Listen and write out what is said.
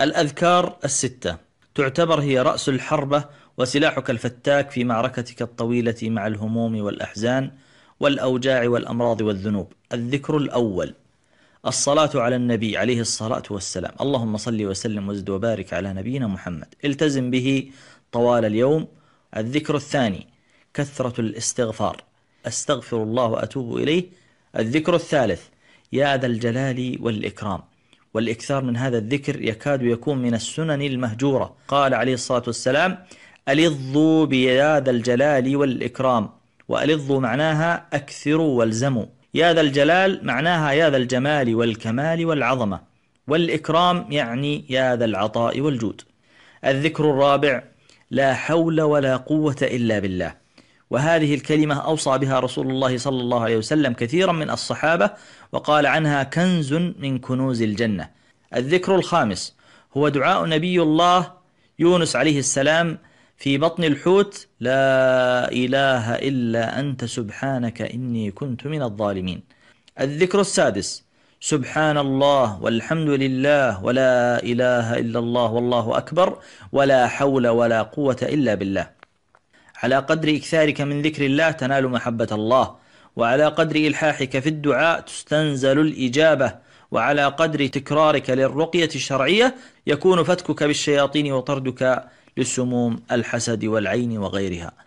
الأذكار الستة تعتبر هي رأس الحربة وسلاحك الفتاك في معركتك الطويلة مع الهموم والأحزان والأوجاع والأمراض والذنوب الذكر الأول الصلاة على النبي عليه الصلاة والسلام اللهم صل وسلم وزد وبارك على نبينا محمد التزم به طوال اليوم الذكر الثاني كثرة الاستغفار أستغفر الله وأتوب إليه الذكر الثالث يا ذا الجلال والإكرام والإكثار من هذا الذكر يكاد يكون من السنن المهجورة قال عليه الصلاة والسلام ألظوا بيا ذا الجلال والإكرام وألظوا معناها أكثروا والزموا يا ذا الجلال معناها يا ذا الجمال والكمال والعظمة والإكرام يعني يا ذا العطاء والجود الذكر الرابع لا حول ولا قوة إلا بالله وهذه الكلمة أوصى بها رسول الله صلى الله عليه وسلم كثيرا من الصحابة وقال عنها كنز من كنوز الجنة. الذكر الخامس هو دعاء نبي الله يونس عليه السلام في بطن الحوت لا إله إلا أنت سبحانك إني كنت من الظالمين. الذكر السادس سبحان الله والحمد لله ولا إله إلا الله والله أكبر ولا حول ولا قوة إلا بالله. على قدر إكثارك من ذكر الله تنال محبة الله وعلى قدر إلحاحك في الدعاء تستنزل الإجابة وعلى قدر تكرارك للرقية الشرعية يكون فتكك بالشياطين وطردك للسموم الحسد والعين وغيرها